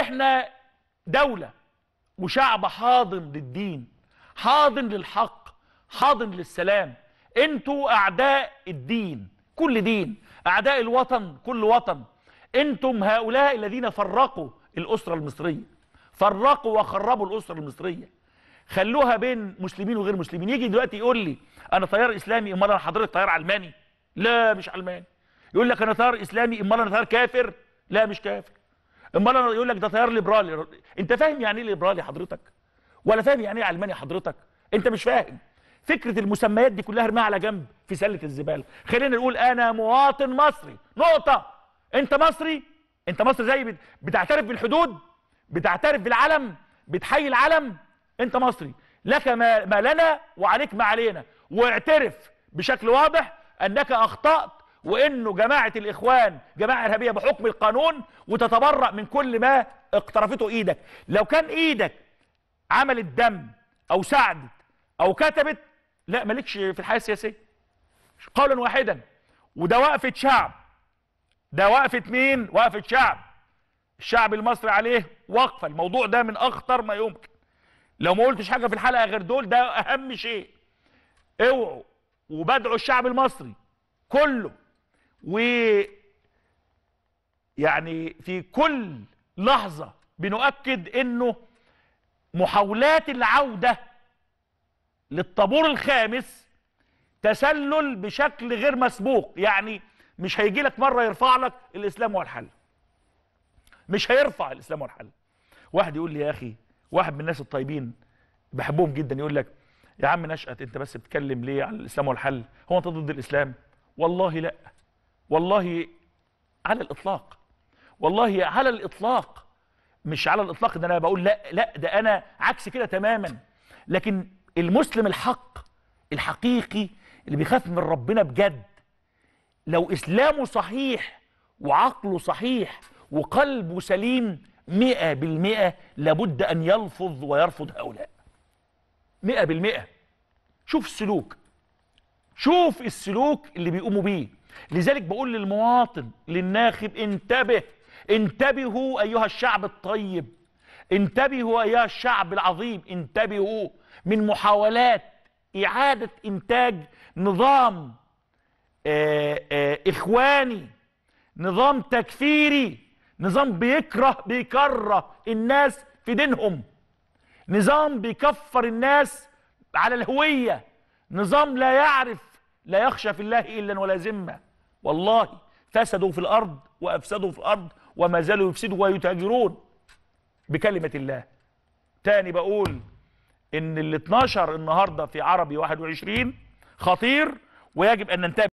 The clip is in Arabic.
احنا دولة وشعب حاضن للدين حاضن للحق حاضن للسلام انتوا اعداء الدين كل دين اعداء الوطن كل وطن انتم هؤلاء الذين فرقوا الاسرة المصرية فرقوا وخربوا الاسرة المصرية خلوها بين مسلمين وغير مسلمين يجي دلوقتي يقول لي انا طيار اسلامي امال انا حضرتك طيار علماني لا مش علماني يقول لك انا طيار اسلامي امال انا طيار كافر لا مش كافر امال انا يقول لك ده تيار ليبرالي انت فاهم يعني ايه ليبرالي حضرتك ولا فاهم يعني ايه علماني حضرتك انت مش فاهم فكره المسميات دي كلها ارميها على جنب في سله الزباله خلينا نقول انا مواطن مصري نقطه انت مصري انت مصري زي بتعترف بالحدود بتعترف بالعلم بتحيي العلم انت مصري لك ما لنا وعليك ما علينا واعترف بشكل واضح انك اخطات وانه جماعه الاخوان جماعه ارهابيه بحكم القانون وتتبرأ من كل ما اقترفته ايدك لو كان ايدك عملت دم او ساعدت او كتبت لا مالكش في الحياه السياسيه قولا واحدا وده وقفه شعب ده وقفه مين وقفه شعب الشعب المصري عليه وقفه الموضوع ده من اخطر ما يمكن لو ما قلتش حاجه في الحلقه غير دول ده اهم شيء اوعوا وبدعوا الشعب المصري كله و يعني في كل لحظة بنؤكد انه محاولات العودة للطابور الخامس تسلل بشكل غير مسبوق يعني مش هيجي لك مرة يرفع لك الاسلام هو الحل مش هيرفع الاسلام هو الحل واحد يقول لي يا اخي واحد من الناس الطيبين بحبهم جدا يقول لك يا عم نشأت انت بس بتتكلم ليه عن الاسلام والحل هو انت ضد الاسلام والله لا والله على الإطلاق والله على الإطلاق مش على الإطلاق ده أنا بقول لا لا ده أنا عكس كده تماما لكن المسلم الحق الحقيقي اللي بيخاف من ربنا بجد لو إسلامه صحيح وعقله صحيح وقلبه سليم مئة بالمئة لابد أن يلفظ ويرفض هؤلاء مئة بالمئة شوف السلوك شوف السلوك اللي بيقوموا بيه لذلك بقول للمواطن للناخب انتبه انتبهوا أيها الشعب الطيب انتبهوا أيها الشعب العظيم انتبهوا من محاولات إعادة إنتاج نظام آه، آه، إخواني نظام تكفيري نظام بيكره بيكره الناس في دينهم نظام بيكفر الناس على الهوية نظام لا يعرف لا يخشى في الله إلا ولا ذمة والله فسدوا في الأرض وأفسدوا في الأرض وما زالوا يفسدوا ويتاجرون بكلمة الله تاني بقول إن ال 12 النهاردة في عربي 21 خطير ويجب أن ننتبه